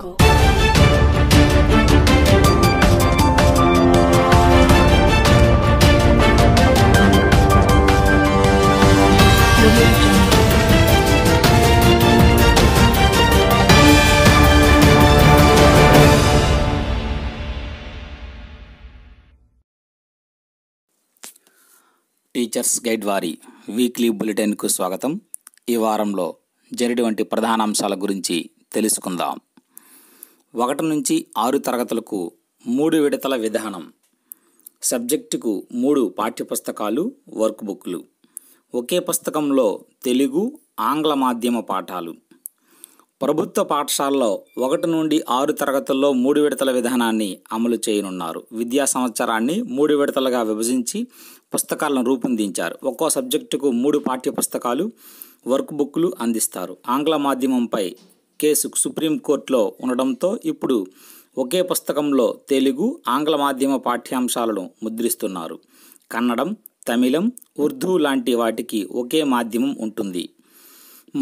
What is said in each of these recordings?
Go. Teachers guide వారి weekly బులెటిన్కు స్వాగతం ఈ వారంలో జరిటి వంటి ప్రధానాంశాల గురించి తెలుసుకుందాం ఒకటి నుంచి ఆరు తరగతులకు మూడు విడతల విధానం సబ్జెక్టుకు మూడు పాఠ్యపుస్తకాలు బుక్లు ఒకే పుస్తకంలో తెలుగు ఆంగ్ల మాధ్యమ పాఠాలు ప్రభుత్వ పాఠశాలలో ఒకటి నుండి ఆరు తరగతుల్లో మూడు విడతల విధానాన్ని అమలు చేయనున్నారు విద్యా సంవత్సరాన్ని మూడు విడతలుగా విభజించి పుస్తకాలను రూపొందించారు ఒక్కో సబ్జెక్టుకు మూడు పాఠ్య పుస్తకాలు వర్క్ బుక్లు అందిస్తారు ఆంగ్ల మాధ్యమంపై కేసు సుప్రీంకోర్టులో ఉండడంతో ఇప్పుడు ఒకే పుస్తకంలో తెలుగు ఆంగ్ల మాధ్యమ పాఠ్యాంశాలను ముద్రిస్తున్నారు కన్నడం తమిళం ఉర్దూ లాంటి వాటికి ఒకే మాధ్యమం ఉంటుంది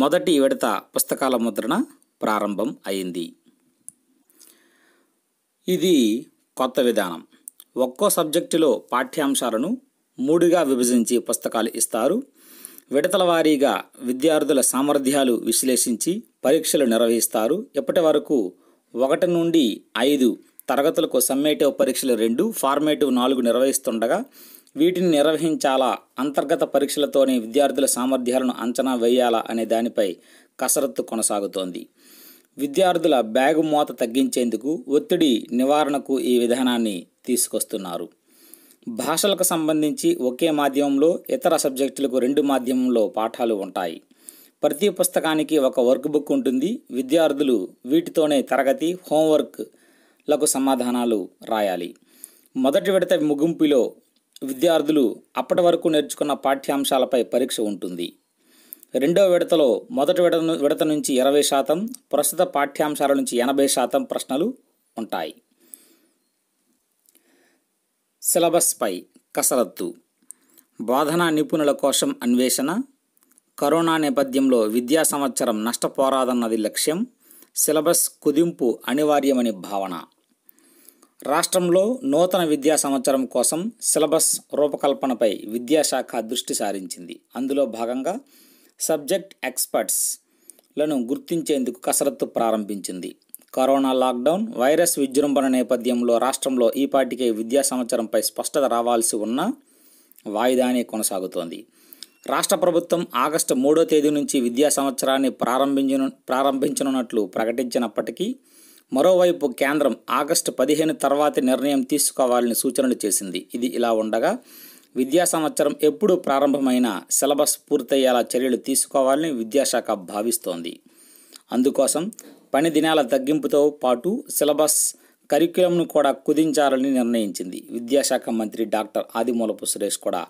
మొదటి విడత పుస్తకాల ముద్రణ ప్రారంభం అయింది ఇది కొత్త విధానం ఒక్కో సబ్జెక్టులో పాఠ్యాంశాలను మూడుగా విభజించి పుస్తకాలు ఇస్తారు విడతల వారీగా విద్యార్థుల సామర్థ్యాలు విశ్లేషించి పరీక్షలు నిర్వహిస్తారు ఇప్పటి వరకు ఒకటి నుండి ఐదు తరగతులకు సమ్మేటివ్ పరీక్షలు రెండు ఫార్మేటివ్ నాలుగు నిర్వహిస్తుండగా వీటిని నిర్వహించాలా అంతర్గత పరీక్షలతోనే విద్యార్థుల సామర్థ్యాలను అంచనా వేయాలా అనే దానిపై కసరత్తు కొనసాగుతోంది విద్యార్థుల బ్యాగు మోత తగ్గించేందుకు ఒత్తిడి నివారణకు ఈ విధానాన్ని తీసుకొస్తున్నారు భాషలకు సంబంధించి ఒకే మాధ్యమంలో ఇతర సబ్జెక్టులకు రెండు మాధ్యమంలో పాఠాలు ఉంటాయి ప్రతి పుస్తకానికి ఒక వర్క్ బుక్ ఉంటుంది విద్యార్థులు వీటితోనే తరగతి హోంవర్క్లకు సమాధానాలు రాయాలి మొదటి విడత ముగింపులో విద్యార్థులు అప్పటి వరకు నేర్చుకున్న పాఠ్యాంశాలపై పరీక్ష ఉంటుంది రెండో విడతలో మొదటి విడ విడత నుంచి ఇరవై శాతం ప్రస్తుత పాఠ్యాంశాల నుంచి ఎనభై శాతం ప్రశ్నలు ఉంటాయి సిలబస్పై కసరత్తు బోధనా నిపుణుల కోసం అన్వేషణ కరోనా నేపథ్యంలో విద్యా సంవత్సరం నష్టపోరాదన్నది లక్ష్యం సిలబస్ కుదింపు అనివార్యమని భావన రాష్ట్రంలో నూతన విద్యా సంవత్సరం కోసం సిలబస్ రూపకల్పనపై విద్యాశాఖ దృష్టి సారించింది అందులో భాగంగా సబ్జెక్ట్ ఎక్స్పర్ట్స్లను గుర్తించేందుకు కసరత్తు ప్రారంభించింది కరోనా లాక్డౌన్ వైరస్ విజృంభణ నేపథ్యంలో రాష్ట్రంలో ఈపాటికే విద్యా సంవత్సరంపై స్పష్టత రావాల్సి ఉన్న వాయిదానే కొనసాగుతోంది రాష్ట్ర ప్రభుత్వం ఆగస్టు మూడో తేదీ నుంచి విద్యా సంవత్సరాన్ని ప్రారంభించను ప్రారంభించనున్నట్లు ప్రకటించినప్పటికీ మరోవైపు కేంద్రం ఆగస్టు పదిహేను తర్వాతి నిర్ణయం తీసుకోవాలని సూచనలు చేసింది ఇది ఇలా ఉండగా విద్యా సంవత్సరం ఎప్పుడు ప్రారంభమైన సిలబస్ పూర్తయ్యేలా చర్యలు తీసుకోవాలని విద్యాశాఖ భావిస్తోంది అందుకోసం పని దినాల తగ్గింపుతో పాటు సిలబస్ కరిక్యులంను కూడా కుదించాలని నిర్ణయించింది విద్యాశాఖ మంత్రి డాక్టర్ ఆదిమూలపు సురేష్ కూడా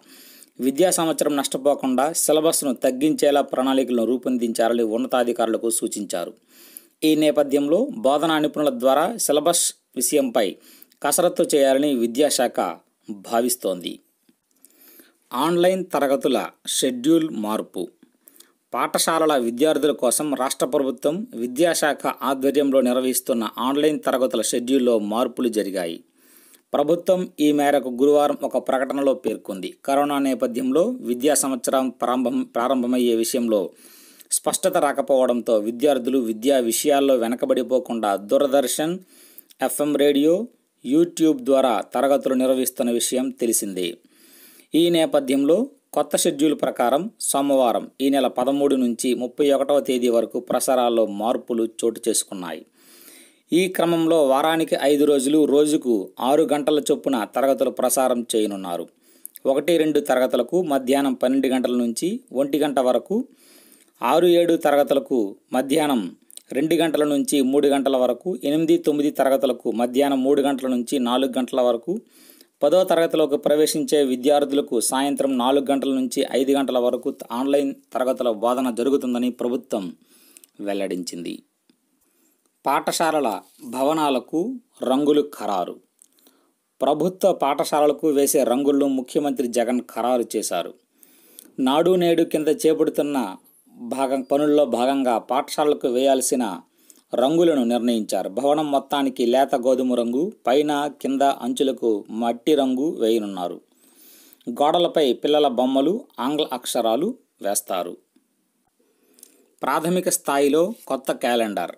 విద్యా సంవత్సరం నష్టపోకుండా సిలబస్ను తగ్గించేలా ప్రణాళికలను రూపొందించాలని ఉన్నతాధికారులకు సూచించారు ఈ నేపథ్యంలో బోధనా నిపుణుల ద్వారా సిలబస్ విషయంపై కసరత్తు చేయాలని విద్యాశాఖ భావిస్తోంది ఆన్లైన్ తరగతుల షెడ్యూల్ మార్పు పాఠశాలల విద్యార్థుల కోసం రాష్ట్ర ప్రభుత్వం విద్యాశాఖ ఆధ్వర్యంలో నిర్వహిస్తున్న ఆన్లైన్ తరగతుల షెడ్యూల్లో మార్పులు జరిగాయి ప్రభుత్వం ఈ మేరకు గురువారం ఒక ప్రకటనలో పేర్కొంది కరోనా నేపథ్యంలో విద్యా సంవత్సరం ప్రారంభం ప్రారంభమయ్యే విషయంలో స్పష్టత రాకపోవడంతో విద్యార్థులు విద్యా విషయాల్లో వెనకబడిపోకుండా దూరదర్శన్ ఎఫ్ఎం రేడియో యూట్యూబ్ ద్వారా తరగతులు నిర్వహిస్తున్న విషయం తెలిసిందే ఈ నేపథ్యంలో కొత్త షెడ్యూల్ ప్రకారం సోమవారం ఈ నెల పదమూడు నుంచి ముప్పై ఒకటవ తేదీ వరకు ప్రసారాల్లో మార్పులు చోటు చేసుకున్నాయి ఈ క్రమంలో వారానికి ఐదు రోజులు రోజుకు ఆరు గంటల చొప్పున తరగతులు ప్రసారం చేయనున్నారు ఒకటి రెండు తరగతులకు మధ్యాహ్నం పన్నెండు గంటల నుంచి ఒంటి గంట వరకు ఆరు ఏడు తరగతులకు మధ్యాహ్నం రెండు గంటల నుంచి మూడు గంటల వరకు ఎనిమిది తొమ్మిది తరగతులకు మధ్యాహ్నం మూడు గంటల నుంచి నాలుగు గంటల వరకు పదో తరగతిలోకి ప్రవేశించే విద్యార్థులకు సాయంత్రం నాలుగు గంటల నుంచి ఐదు గంటల వరకు ఆన్లైన్ తరగతుల బోధన జరుగుతుందని ప్రభుత్వం వెల్లడించింది పాఠశాలల భవనాలకు రంగులు ఖరారు ప్రభుత్వ పాఠశాలలకు వేసే రంగులను ముఖ్యమంత్రి జగన్ ఖరారు చేశారు నాడు నేడు కింద చేపడుతున్న భాగం పనుల్లో భాగంగా పాఠశాలకు వేయాల్సిన రంగులను నిర్ణయించారు భవనం మొత్తానికి లేత గోధుమ రంగు పైన కింద అంచులకు మట్టి రంగు వేయనున్నారు గోడలపై పిల్లల బొమ్మలు ఆంగ్ల అక్షరాలు వేస్తారు ప్రాథమిక స్థాయిలో కొత్త క్యాలెండర్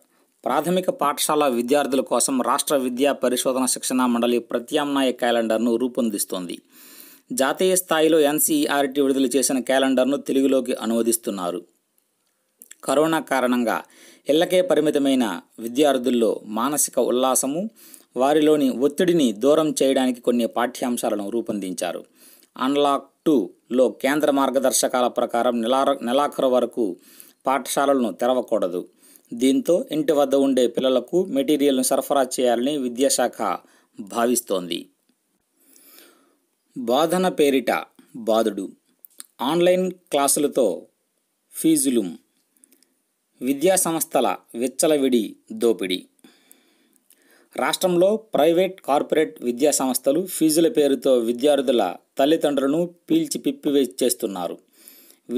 ప్రాథమిక పాఠశాల విద్యార్థుల కోసం రాష్ట్ర విద్యా పరిశోధన శిక్షణ మండలి ప్రత్యామ్నాయ క్యాలెండర్ను రూపొందిస్తోంది జాతీయ స్థాయిలో ఎన్సీఈఆర్టీ విడుదల చేసిన క్యాలెండర్ను తెలుగులోకి అనువదిస్తున్నారు కరోనా కారణంగా ఇళ్లకే పరిమితమైన విద్యార్థుల్లో మానసిక ఉల్లాసము వారిలోని ఒత్తిడిని దూరం చేయడానికి కొన్ని పాఠ్యాంశాలను రూపొందించారు అన్లాక్ టూలో కేంద్ర మార్గదర్శకాల ప్రకారం నెలార నెలాఖరు వరకు పాఠశాలలను తెరవకూడదు దీంతో ఇంటి వద్ద ఉండే పిల్లలకు మెటీరియల్ను సరఫరా చేయాలని విద్యాశాఖ భావిస్తోంది బోధన పేరిట బాధుడు ఆన్లైన్ క్లాసులతో ఫీజులు విద్యా సంస్థల విచ్చలవిడి దోపిడీ రాష్ట్రంలో ప్రైవేట్ కార్పొరేట్ విద్యా సంస్థలు ఫీజుల పేరుతో విద్యార్థుల తల్లిదండ్రులను పీల్చి పిప్పి చేస్తున్నారు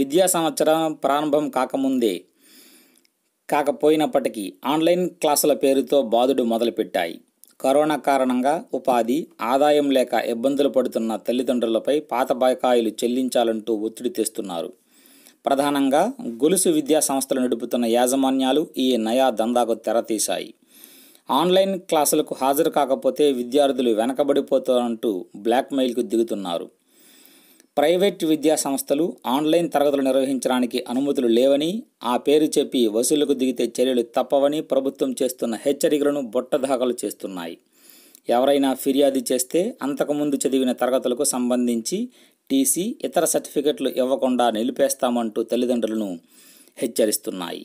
విద్యా సంవత్సరం ప్రారంభం కాకముందే కాకపోయినప్పటికీ ఆన్లైన్ క్లాసుల పేరుతో బాధుడు మొదలుపెట్టాయి కరోనా కారణంగా ఉపాధి ఆదాయం లేక ఇబ్బందులు పడుతున్న తల్లిదండ్రులపై పాత బకాయిలు చెల్లించాలంటూ ఒత్తిడి తెస్తున్నారు ప్రధానంగా గొలుసు విద్యా సంస్థలు నడుపుతున్న యాజమాన్యాలు ఈ నయా దందాకు తెరతీశాయి ఆన్లైన్ క్లాసులకు హాజరు కాకపోతే విద్యార్థులు వెనకబడిపోతారంటూ బ్లాక్మెయిల్కు దిగుతున్నారు ప్రైవేట్ విద్యా సంస్థలు ఆన్లైన్ తరగతులు నిర్వహించడానికి అనుమతులు లేవని ఆ పేరు చెప్పి వసూళ్లకు దిగితే చర్యలు తప్పవని ప్రభుత్వం చేస్తున్న హెచ్చరికలను బొట్టదాఖలు చేస్తున్నాయి ఎవరైనా ఫిర్యాదు చేస్తే అంతకుముందు చదివిన తరగతులకు సంబంధించి టీసీ ఇతర సర్టిఫికెట్లు ఇవ్వకుండా నిలిపేస్తామంటూ తల్లిదండ్రులను హెచ్చరిస్తున్నాయి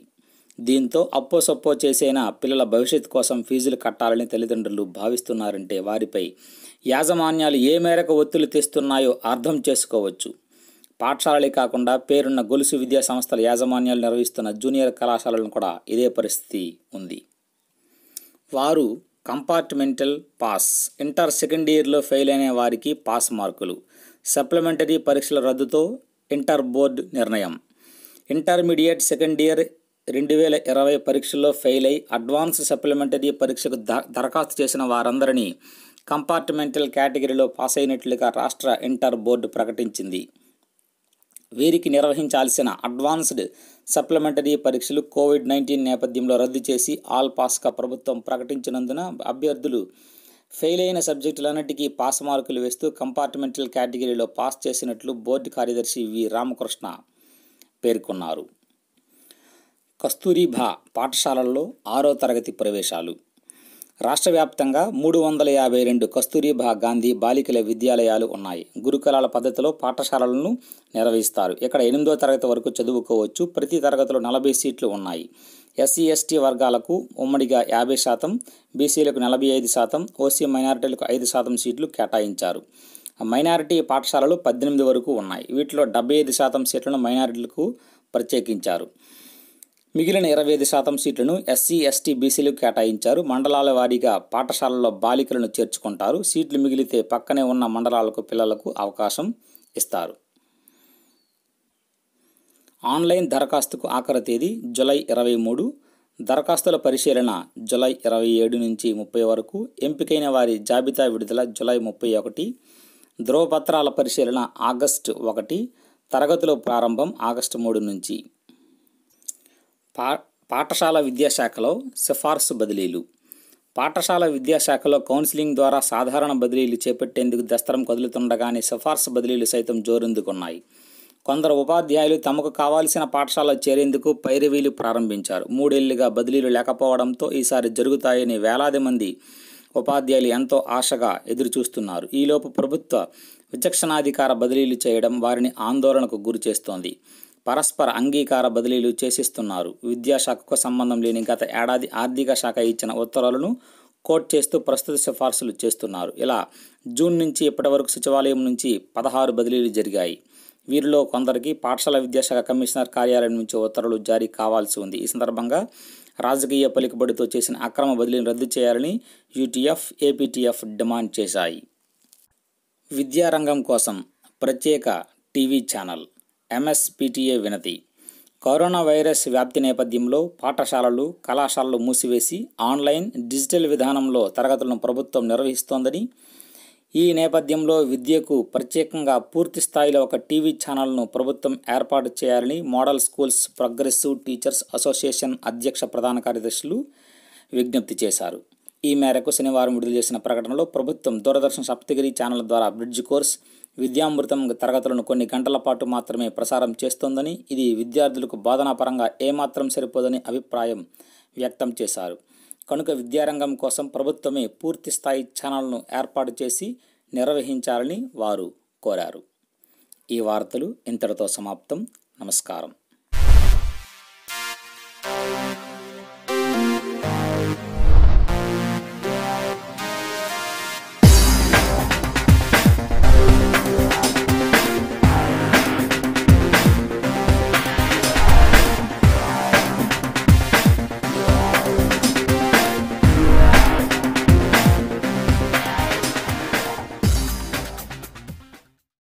దీంతో అప్పోసప్పో చేసిన పిల్లల భవిష్యత్తు కోసం ఫీజులు కట్టాలని తల్లిదండ్రులు భావిస్తున్నారంటే వారిపై యాజమాన్యాలు ఏ మేరకు ఒత్తిళ్లు తెస్తున్నాయో అర్థం చేసుకోవచ్చు పాఠశాలలే కాకుండా పేరున్న గొలుసు విద్యా సంస్థల యాజమాన్యాలు నిర్వహిస్తున్న జూనియర్ కళాశాలలను కూడా ఇదే పరిస్థితి ఉంది వారు కంపార్ట్మెంటల్ పాస్ ఇంటర్ సెకండ్ ఇయర్లో ఫెయిల్ అయిన వారికి పాస్ మార్కులు సప్లిమెంటరీ పరీక్షల రద్దుతో ఇంటర్ బోర్డు నిర్ణయం ఇంటర్మీడియట్ సెకండ్ ఇయర్ రెండు వేల ఇరవై పరీక్షల్లో ఫెయిల్ అయి అడ్వాన్స్ సప్లిమెంటరీ పరీక్షకు దరఖాస్తు చేసిన వారందరినీ కంపార్ట్మెంటల్ కేటగిరీలో పాస్ అయినట్లుగా రాష్ట్ర ఇంటర్ బోర్డు ప్రకటించింది వీరికి నిర్వహించాల్సిన అడ్వాన్స్డ్ సప్లిమెంటరీ పరీక్షలు కోవిడ్ నైన్టీన్ నేపథ్యంలో రద్దు చేసి ఆల్ పాస్గా ప్రభుత్వం ప్రకటించినందున అభ్యర్థులు ఫెయిల్ అయిన సబ్జెక్టులన్నిటికీ పాస్ మార్కులు వేస్తూ కంపార్ట్మెంటల్ కేటగిరీలో పాస్ చేసినట్లు బోర్డు కార్యదర్శి వి రామకృష్ణ పేర్కొన్నారు కస్తూరిభా పాఠశాలల్లో ఆరో తరగతి ప్రవేశాలు రాష్ట్ర వ్యాప్తంగా మూడు వందల యాభై రెండు కస్తూరిబా గాంధీ బాలికల విద్యాలయాలు ఉన్నాయి గురుకులాల పద్ధతిలో పాఠశాలలను నిర్వహిస్తారు ఇక్కడ ఎనిమిదో తరగతి వరకు చదువుకోవచ్చు ప్రతి తరగతిలో నలభై సీట్లు ఉన్నాయి ఎస్సీ ఎస్టీ వర్గాలకు ఉమ్మడిగా యాభై శాతం బీసీలకు నలభై ఐదు శాతం ఓసీ మైనారిటీలకు ఐదు శాతం సీట్లు కేటాయించారు మైనారిటీ పాఠశాలలు పద్దెనిమిది వరకు ఉన్నాయి వీటిలో డెబ్బై ఐదు శాతం సీట్లను మైనారిటీలకు ప్రత్యేకించారు మిగిలిన ఇరవై ఐదు శాతం సీట్లను ఎస్సీ ఎస్టీ బీసీలకు కేటాయించారు మండలాల వారీగా పాఠశాలల్లో బాలికలను చేర్చుకుంటారు సీట్లు మిగిలితే పక్కనే ఉన్న మండలాలకు పిల్లలకు అవకాశం ఇస్తారు ఆన్లైన్ దరఖాస్తుకు ఆఖరి తేదీ జులై ఇరవై మూడు దరఖాస్తుల పరిశీలన జులై ఇరవై ఏడు నుంచి ముప్పై వరకు ఎంపికైన వారి జాబితా విడుదల జులై ముప్పై ఒకటి ధ్రువపత్రాల పరిశీలన ఆగస్టు ఒకటి తరగతుల ప్రారంభం ఆగస్టు మూడు నుంచి పా పాఠశాల విద్యాశాఖలో సిఫార్సు బదిలీలు పాఠశాల విద్యాశాఖలో కౌన్సిలింగ్ ద్వారా సాధారణ బదిలీలు చేపట్టేందుకు దస్తరం కదులుతుండగానే సిఫార్సు బదిలీలు సైతం జోరందుకున్నాయి కొందరు ఉపాధ్యాయులు తమకు కావాల్సిన పాఠశాలలో చేరేందుకు పైరవీలు ప్రారంభించారు మూడేళ్లుగా బదిలీలు లేకపోవడంతో ఈసారి జరుగుతాయని వేలాది మంది ఉపాధ్యాయులు ఎంతో ఆశగా ఎదురుచూస్తున్నారు ఈలోపు ప్రభుత్వ విచక్షణాధికార బదిలీలు చేయడం వారిని ఆందోళనకు గురిచేస్తోంది పరస్పర అంగీకార బదిలీలు చేసిస్తున్నారు విద్యాశాఖకు సంబంధం లేని గత ఏడాది ఆర్థిక శాఖ ఇచ్చిన ఉత్తర్వులను కోట్ చేస్తూ ప్రస్తుత సిఫార్సులు చేస్తున్నారు ఇలా జూన్ నుంచి ఇప్పటి వరకు సచివాలయం నుంచి పదహారు బదిలీలు జరిగాయి వీరిలో కొందరికి పాఠశాల విద్యాశాఖ కమిషనర్ కార్యాలయం నుంచి ఉత్తర్వులు జారీ కావాల్సి ఉంది ఈ సందర్భంగా రాజకీయ పలికిబడితో చేసిన అక్రమ బదిలీని రద్దు చేయాలని యూటీఎఫ్ ఏపీటీఎఫ్ డిమాండ్ చేశాయి విద్యారంగం కోసం ప్రత్యేక టీవీ ఛానల్ ఎంఎస్పిటిఏ వినతి కరోనా వైరస్ వ్యాప్తి నేపథ్యంలో పాఠశాలలు కళాశాలలు మూసివేసి ఆన్లైన్ డిజిటల్ విధానంలో తరగతులను ప్రభుత్వం నిర్వహిస్తోందని ఈ నేపథ్యంలో విద్యకు ప్రత్యేకంగా పూర్తి స్థాయిలో ఒక టీవీ ఛానల్ను ప్రభుత్వం ఏర్పాటు చేయాలని model schools progressive teachers association అధ్యక్ష ప్రధాన కార్యదర్శులు విజ్ఞప్తి చేశారు ఈ మేరకు శనివారం విడుదల చేసిన ప్రకటనలో ప్రభుత్వం దూరదర్శన్ సప్తగిరి ఛానల్ ద్వారా బ్రిడ్జ్ కోర్స్ విద్యామృతం తరగతులను కొన్ని గంటల పాటు మాత్రమే ప్రసారం చేస్తోందని ఇది విద్యార్థులకు బోధనాపరంగా ఏమాత్రం సరిపోదని అభిప్రాయం వ్యక్తం చేశారు కనుక విద్యారంగం కోసం ప్రభుత్వమే పూర్తి స్థాయి ఛానల్ను ఏర్పాటు చేసి నిర్వహించాలని వారు కోరారు ఈ వార్తలు ఇంతటితో సమాప్తం నమస్కారం